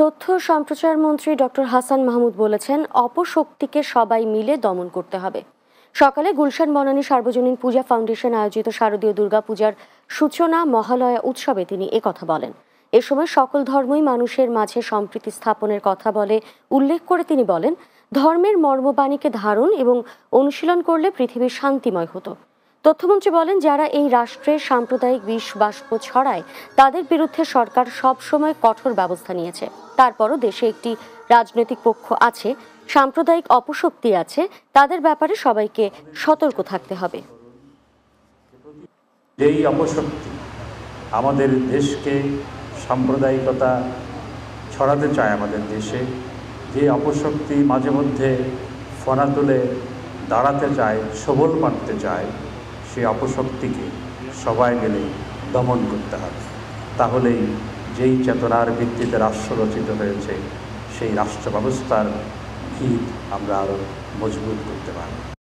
তথ্য সম্প্রচার মন্ত্রী ডক্টর হাসান মাহমুদ বলেছেন অপশক্তিকে সবাই মিলে দমন করতে হবে সকালে গুলশান বনানী সার্বজনীন পূজা ফাউন্ডেশন আয়োজিত শারদীয় দুর্গাপূজার সূচনা মহালয়া উৎসবে তিনি কথা বলেন এ সময় সকল ধর্মই মানুষের মাঝে সম্প্রীতি স্থাপনের কথা বলে উল্লেখ করে তিনি বলেন ধর্মের মর্মবাণীকে ধারণ এবং অনুশীলন করলে পৃথিবী শান্তিময় হতো তথ্যমন্ত্রী বলেন যারা এই রাষ্ট্রে সাম্প্রদায়িক বিষ বাষ্প ছড়ায় তাদের বিরুদ্ধে সরকার সবসময় কঠোর ব্যবস্থা নিয়েছে তারপরও দেশে একটি রাজনৈতিক পক্ষ আছে সাম্প্রদায়িক অপশক্তি আছে তাদের ব্যাপারে সবাইকে সতর্ক থাকতে হবে যেই অপশক্তি আমাদের দেশকে সাম্প্রদায়িকতা ছড়াতে চায় আমাদের দেশে যে অপশক্তি মাঝে মধ্যে ফনা তুলে দাঁড়াতে চায় সবল মারতে চায় সেই অপশক্তিকে সবাই মিলে দমন করতে হবে তাহলেই যেই চেতনার ভিত্তিতে রাষ্ট্র রচিত হয়েছে সেই রাষ্ট্র ব্যবস্থার ভিত আমরা আরও মজবুত করতে পারব